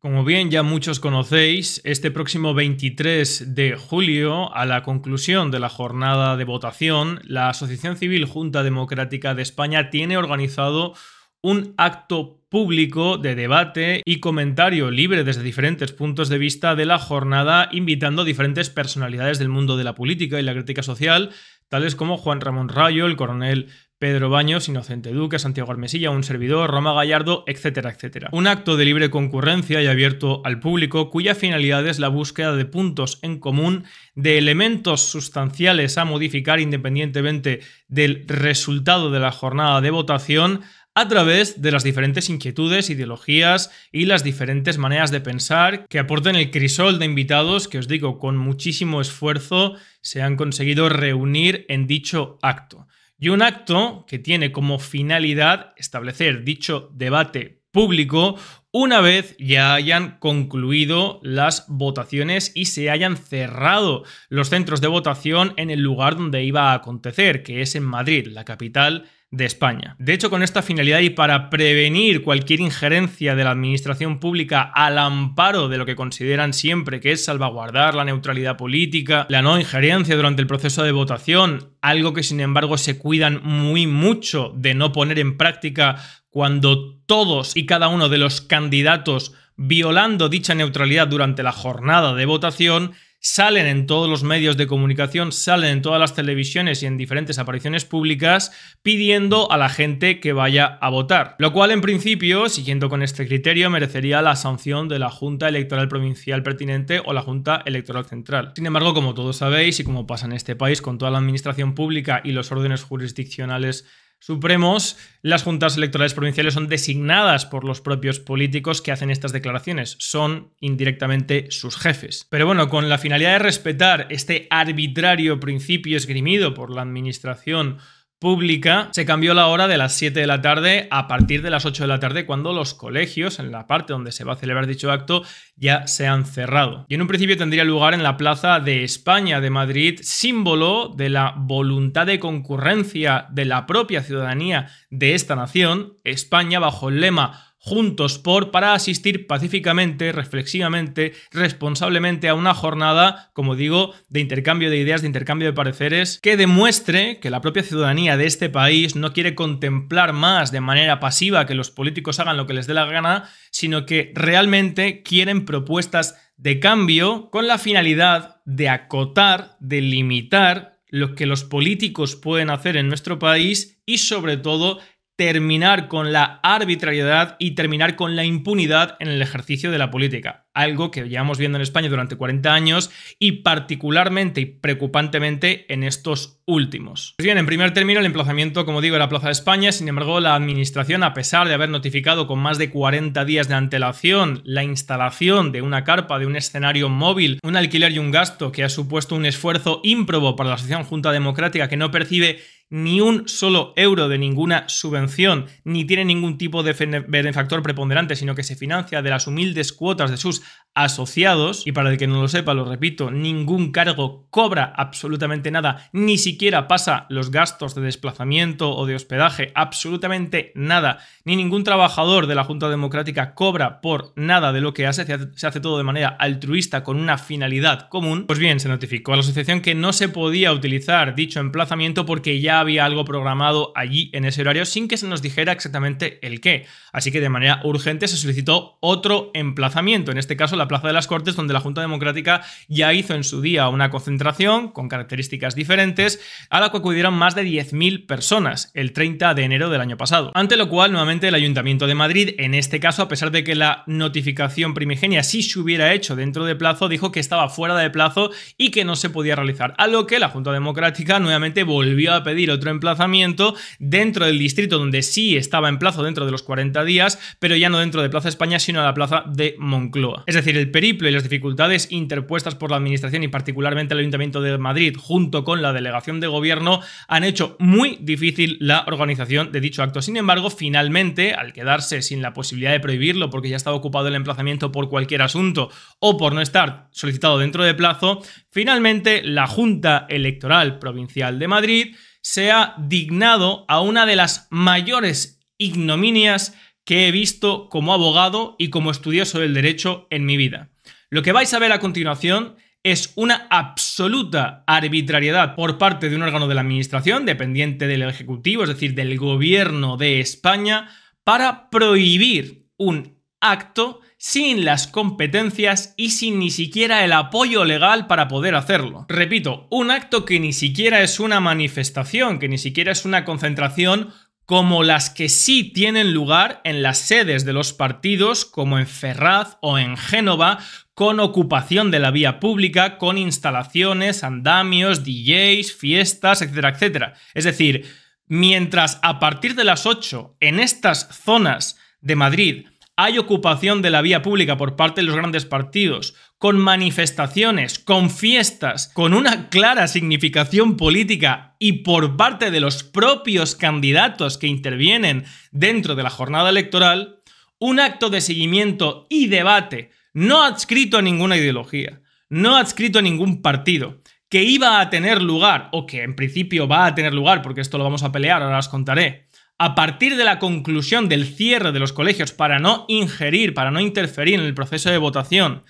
Como bien ya muchos conocéis, este próximo 23 de julio, a la conclusión de la jornada de votación, la Asociación Civil Junta Democrática de España tiene organizado un acto público de debate y comentario libre desde diferentes puntos de vista de la jornada, invitando a diferentes personalidades del mundo de la política y la crítica social, tales como Juan Ramón Rayo, el coronel Pedro Baños, Inocente Duque, Santiago Armesilla, un servidor, Roma Gallardo, etcétera, etcétera. Un acto de libre concurrencia y abierto al público cuya finalidad es la búsqueda de puntos en común, de elementos sustanciales a modificar independientemente del resultado de la jornada de votación a través de las diferentes inquietudes, ideologías y las diferentes maneras de pensar que aporten el crisol de invitados que os digo con muchísimo esfuerzo se han conseguido reunir en dicho acto y un acto que tiene como finalidad establecer dicho debate público una vez ya hayan concluido las votaciones y se hayan cerrado los centros de votación en el lugar donde iba a acontecer, que es en Madrid, la capital de España. De hecho, con esta finalidad y para prevenir cualquier injerencia de la administración pública al amparo de lo que consideran siempre que es salvaguardar la neutralidad política, la no injerencia durante el proceso de votación, algo que sin embargo se cuidan muy mucho de no poner en práctica cuando todos y cada uno de los candidatos violando dicha neutralidad durante la jornada de votación salen en todos los medios de comunicación, salen en todas las televisiones y en diferentes apariciones públicas pidiendo a la gente que vaya a votar. Lo cual en principio, siguiendo con este criterio, merecería la sanción de la Junta Electoral Provincial pertinente o la Junta Electoral Central. Sin embargo, como todos sabéis y como pasa en este país con toda la administración pública y los órdenes jurisdiccionales supremos, las juntas electorales provinciales son designadas por los propios políticos que hacen estas declaraciones, son indirectamente sus jefes. Pero bueno, con la finalidad de respetar este arbitrario principio esgrimido por la administración pública, se cambió la hora de las 7 de la tarde a partir de las 8 de la tarde cuando los colegios, en la parte donde se va a celebrar dicho acto, ya se han cerrado. Y en un principio tendría lugar en la Plaza de España de Madrid, símbolo de la voluntad de concurrencia de la propia ciudadanía de esta nación, España bajo el lema juntos por para asistir pacíficamente, reflexivamente, responsablemente a una jornada, como digo, de intercambio de ideas, de intercambio de pareceres, que demuestre que la propia ciudadanía de este país no quiere contemplar más de manera pasiva que los políticos hagan lo que les dé la gana, sino que realmente quieren propuestas de cambio con la finalidad de acotar, de limitar lo que los políticos pueden hacer en nuestro país y sobre todo terminar con la arbitrariedad y terminar con la impunidad en el ejercicio de la política, algo que llevamos viendo en España durante 40 años y particularmente y preocupantemente en estos últimos. Pues bien, en primer término, el emplazamiento, como digo, era Plaza de España, sin embargo, la administración, a pesar de haber notificado con más de 40 días de antelación la instalación de una carpa, de un escenario móvil, un alquiler y un gasto que ha supuesto un esfuerzo ímprobo para la Asociación Junta Democrática que no percibe ni un solo euro de ninguna subvención, ni tiene ningún tipo de benefactor preponderante, sino que se financia de las humildes cuotas de sus asociados. Y para el que no lo sepa, lo repito, ningún cargo cobra absolutamente nada, ni siquiera pasa los gastos de desplazamiento o de hospedaje, absolutamente nada. Ni ningún trabajador de la Junta Democrática cobra por nada de lo que hace, se hace todo de manera altruista con una finalidad común. Pues bien, se notificó a la asociación que no se podía utilizar dicho emplazamiento porque ya había algo programado allí en ese horario sin que se nos dijera exactamente el qué. Así que de manera urgente se solicitó otro emplazamiento, en este caso la Plaza de las Cortes, donde la Junta Democrática ya hizo en su día una concentración con características diferentes, a la que acudieron más de 10.000 personas el 30 de enero del año pasado. Ante lo cual, nuevamente, el Ayuntamiento de Madrid, en este caso, a pesar de que la notificación primigenia sí se hubiera hecho dentro de plazo, dijo que estaba fuera de plazo y que no se podía realizar, a lo que la Junta Democrática nuevamente volvió a pedir otro emplazamiento dentro del distrito donde sí estaba en plazo dentro de los 40 días, pero ya no dentro de Plaza España, sino a la Plaza de Moncloa. Es decir, el periplo y las dificultades interpuestas por la Administración y particularmente el Ayuntamiento de Madrid junto con la delegación de gobierno han hecho muy difícil la organización de dicho acto. Sin embargo, finalmente, al quedarse sin la posibilidad de prohibirlo porque ya estaba ocupado el emplazamiento por cualquier asunto o por no estar solicitado dentro de plazo, finalmente la Junta Electoral Provincial de Madrid se ha dignado a una de las mayores ignominias que he visto como abogado y como estudioso del derecho en mi vida. Lo que vais a ver a continuación es una absoluta arbitrariedad por parte de un órgano de la Administración, dependiente del Ejecutivo, es decir, del Gobierno de España, para prohibir un acto sin las competencias y sin ni siquiera el apoyo legal para poder hacerlo. Repito, un acto que ni siquiera es una manifestación, que ni siquiera es una concentración como las que sí tienen lugar en las sedes de los partidos, como en Ferraz o en Génova, con ocupación de la vía pública, con instalaciones, andamios, DJs, fiestas, etcétera, etcétera. Es decir, mientras a partir de las 8 en estas zonas de Madrid hay ocupación de la vía pública por parte de los grandes partidos, con manifestaciones, con fiestas, con una clara significación política y por parte de los propios candidatos que intervienen dentro de la jornada electoral, un acto de seguimiento y debate no adscrito a ninguna ideología, no adscrito a ningún partido, que iba a tener lugar, o que en principio va a tener lugar, porque esto lo vamos a pelear, ahora os contaré, a partir de la conclusión del cierre de los colegios para no ingerir, para no interferir en el proceso de votación,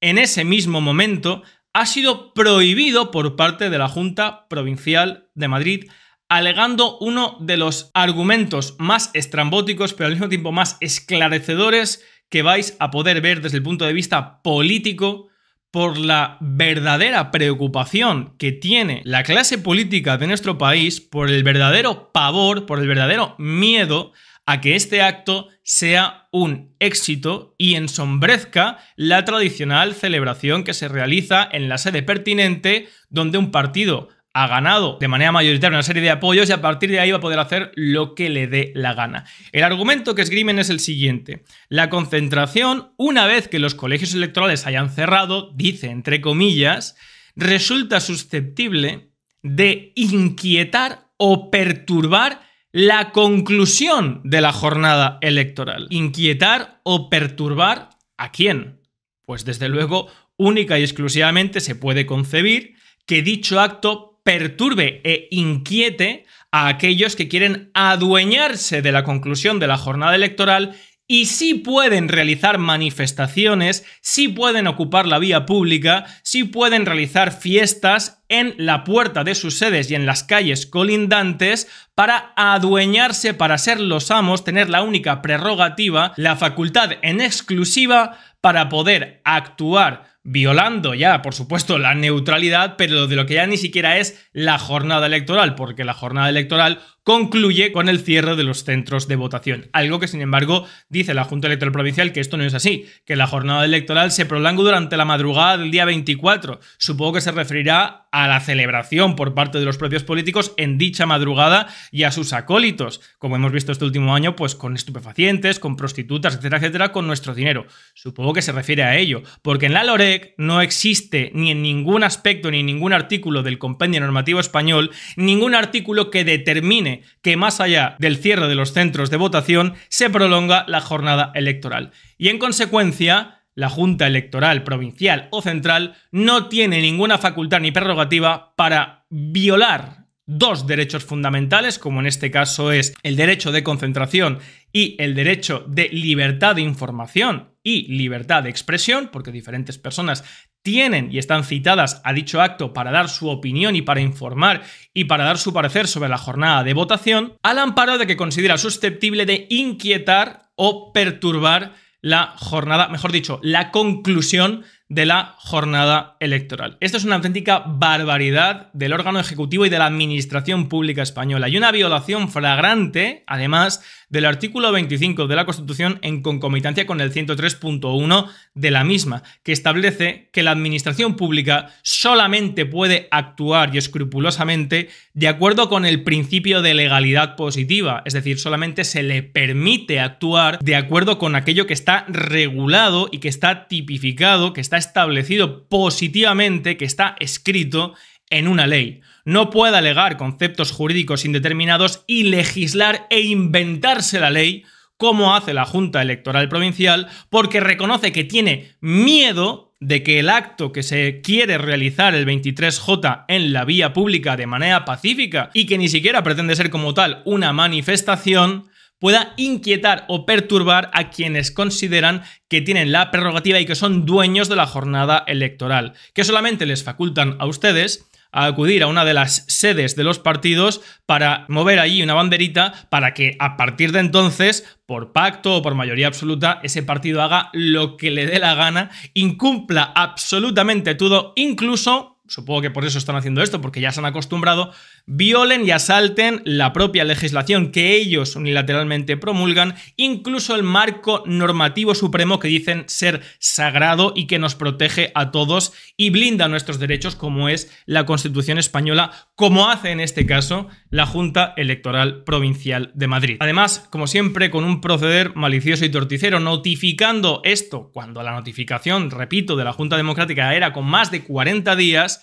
en ese mismo momento ha sido prohibido por parte de la Junta Provincial de Madrid, alegando uno de los argumentos más estrambóticos, pero al mismo tiempo más esclarecedores que vais a poder ver desde el punto de vista político por la verdadera preocupación que tiene la clase política de nuestro país, por el verdadero pavor, por el verdadero miedo a que este acto sea un éxito y ensombrezca la tradicional celebración que se realiza en la sede pertinente donde un partido ha ganado de manera mayoritaria una serie de apoyos y a partir de ahí va a poder hacer lo que le dé la gana. El argumento que esgrimen es el siguiente. La concentración, una vez que los colegios electorales hayan cerrado, dice entre comillas, resulta susceptible de inquietar o perturbar la conclusión de la jornada electoral. Inquietar o perturbar a quién? Pues desde luego, única y exclusivamente se puede concebir que dicho acto perturbe e inquiete a aquellos que quieren adueñarse de la conclusión de la jornada electoral y sí pueden realizar manifestaciones, sí pueden ocupar la vía pública, sí pueden realizar fiestas en la puerta de sus sedes y en las calles colindantes para adueñarse, para ser los amos, tener la única prerrogativa, la facultad en exclusiva para poder actuar violando ya, por supuesto, la neutralidad, pero de lo que ya ni siquiera es la jornada electoral, porque la jornada electoral concluye con el cierre de los centros de votación. Algo que, sin embargo, dice la Junta Electoral Provincial que esto no es así, que la jornada electoral se prolongó durante la madrugada del día 24. Supongo que se referirá a la celebración por parte de los propios políticos en dicha madrugada y a sus acólitos, como hemos visto este último año, pues con estupefacientes, con prostitutas, etcétera, etcétera, con nuestro dinero. Supongo que se refiere a ello, porque en la LOREC no existe ni en ningún aspecto ni en ningún artículo del compendio normativo español ningún artículo que determine que más allá del cierre de los centros de votación se prolonga la jornada electoral. Y en consecuencia, la Junta Electoral Provincial o Central no tiene ninguna facultad ni prerrogativa para violar dos derechos fundamentales, como en este caso es el derecho de concentración y el derecho de libertad de información y libertad de expresión, porque diferentes personas tienen y están citadas a dicho acto para dar su opinión y para informar y para dar su parecer sobre la jornada de votación, al amparo de que considera susceptible de inquietar o perturbar la jornada, mejor dicho, la conclusión de la jornada electoral. Esto es una auténtica barbaridad del órgano ejecutivo y de la administración pública española y una violación flagrante, además, del artículo 25 de la Constitución en concomitancia con el 103.1 de la misma, que establece que la administración pública solamente puede actuar y escrupulosamente de acuerdo con el principio de legalidad positiva, es decir, solamente se le permite actuar de acuerdo con aquello que está regulado y que está tipificado, que está establecido positivamente, que está escrito en una ley. No puede alegar conceptos jurídicos indeterminados y legislar e inventarse la ley como hace la Junta Electoral Provincial, porque reconoce que tiene miedo de que el acto que se quiere realizar el 23J en la vía pública de manera pacífica y que ni siquiera pretende ser como tal una manifestación, pueda inquietar o perturbar a quienes consideran que tienen la prerrogativa y que son dueños de la jornada electoral, que solamente les facultan a ustedes a acudir a una de las sedes de los partidos para mover allí una banderita para que a partir de entonces, por pacto o por mayoría absoluta, ese partido haga lo que le dé la gana, incumpla absolutamente todo, incluso supongo que por eso están haciendo esto, porque ya se han acostumbrado, violen y asalten la propia legislación que ellos unilateralmente promulgan, incluso el marco normativo supremo que dicen ser sagrado y que nos protege a todos y blinda nuestros derechos, como es la Constitución española, como hace en este caso la Junta Electoral Provincial de Madrid. Además, como siempre, con un proceder malicioso y torticero, notificando esto cuando la notificación, repito, de la Junta Democrática era con más de 40 días,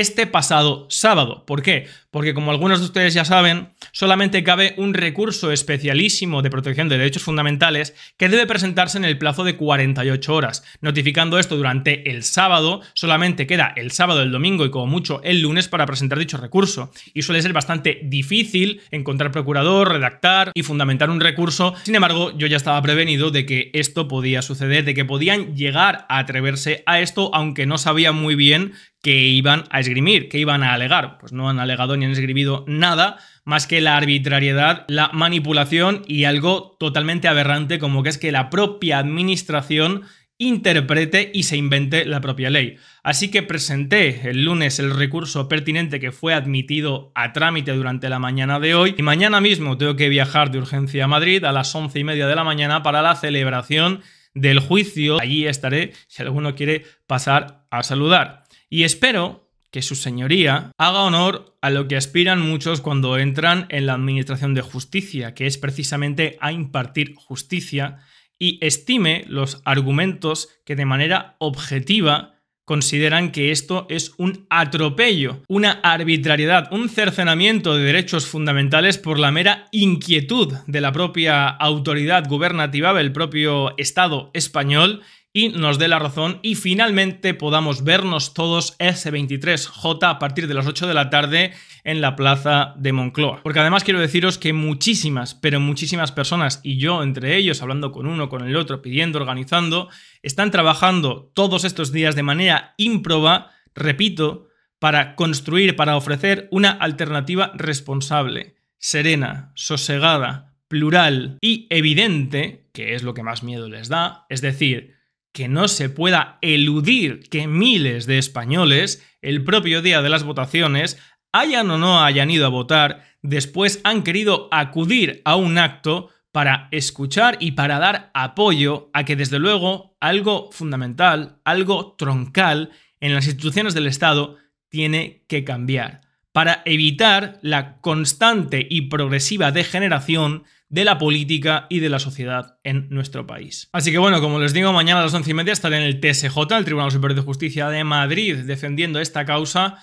este pasado sábado. ¿Por qué? Porque como algunos de ustedes ya saben, solamente cabe un recurso especialísimo de protección de derechos fundamentales que debe presentarse en el plazo de 48 horas. Notificando esto durante el sábado, solamente queda el sábado, el domingo y como mucho el lunes para presentar dicho recurso. Y suele ser bastante difícil encontrar procurador, redactar y fundamentar un recurso. Sin embargo, yo ya estaba prevenido de que esto podía suceder, de que podían llegar a atreverse a esto, aunque no sabía muy bien que iban a esgrimir, que iban a alegar. Pues no han alegado ni han esgrimido nada más que la arbitrariedad, la manipulación y algo totalmente aberrante como que es que la propia administración interprete y se invente la propia ley. Así que presenté el lunes el recurso pertinente que fue admitido a trámite durante la mañana de hoy y mañana mismo tengo que viajar de urgencia a Madrid a las once y media de la mañana para la celebración del juicio. Allí estaré si alguno quiere pasar a saludar. Y espero que su señoría haga honor a lo que aspiran muchos cuando entran en la Administración de Justicia, que es precisamente a impartir justicia, y estime los argumentos que de manera objetiva consideran que esto es un atropello, una arbitrariedad, un cercenamiento de derechos fundamentales por la mera inquietud de la propia autoridad gubernativa del propio Estado español y nos dé la razón y finalmente podamos vernos todos S23J a partir de las 8 de la tarde en la plaza de Moncloa. Porque además quiero deciros que muchísimas, pero muchísimas personas, y yo entre ellos, hablando con uno, con el otro, pidiendo, organizando, están trabajando todos estos días de manera ímproba, repito, para construir, para ofrecer una alternativa responsable, serena, sosegada, plural y evidente, que es lo que más miedo les da, es decir, que no se pueda eludir que miles de españoles, el propio día de las votaciones, hayan o no hayan ido a votar, después han querido acudir a un acto para escuchar y para dar apoyo a que desde luego algo fundamental, algo troncal en las instituciones del Estado tiene que cambiar, para evitar la constante y progresiva degeneración de la política y de la sociedad en nuestro país. Así que bueno, como les digo, mañana a las once y media estaré en el TSJ, el Tribunal Superior de Justicia de Madrid, defendiendo esta causa,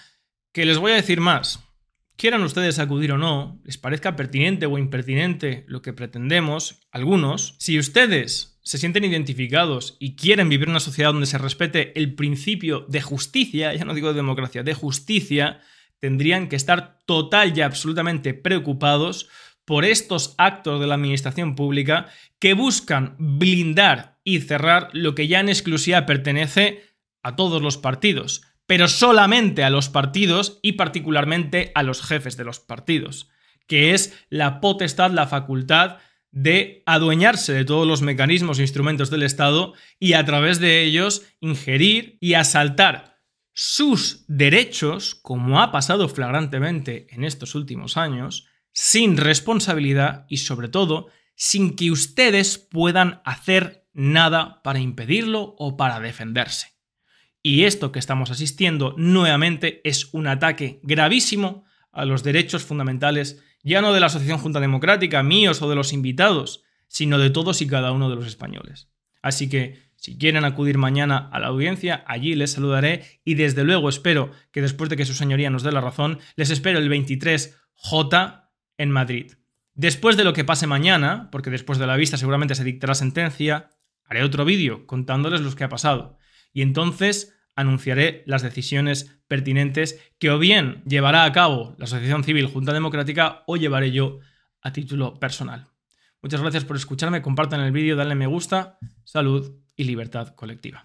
que les voy a decir más. Quieran ustedes acudir o no, les parezca pertinente o impertinente lo que pretendemos, algunos, si ustedes se sienten identificados y quieren vivir en una sociedad donde se respete el principio de justicia, ya no digo de democracia, de justicia, tendrían que estar total y absolutamente preocupados por estos actos de la administración pública que buscan blindar y cerrar lo que ya en exclusiva pertenece a todos los partidos, pero solamente a los partidos y particularmente a los jefes de los partidos, que es la potestad, la facultad de adueñarse de todos los mecanismos e instrumentos del Estado y a través de ellos ingerir y asaltar sus derechos, como ha pasado flagrantemente en estos últimos años, sin responsabilidad y sobre todo sin que ustedes puedan hacer nada para impedirlo o para defenderse. Y esto que estamos asistiendo nuevamente es un ataque gravísimo a los derechos fundamentales, ya no de la Asociación Junta Democrática, míos o de los invitados, sino de todos y cada uno de los españoles. Así que, si quieren acudir mañana a la audiencia, allí les saludaré y desde luego espero que después de que su señoría nos dé la razón, les espero el 23J en Madrid. Después de lo que pase mañana, porque después de la vista seguramente se dictará sentencia, haré otro vídeo contándoles lo que ha pasado. Y entonces anunciaré las decisiones pertinentes que o bien llevará a cabo la Asociación Civil Junta Democrática o llevaré yo a título personal. Muchas gracias por escucharme, compartan el vídeo, dale me gusta, salud y libertad colectiva.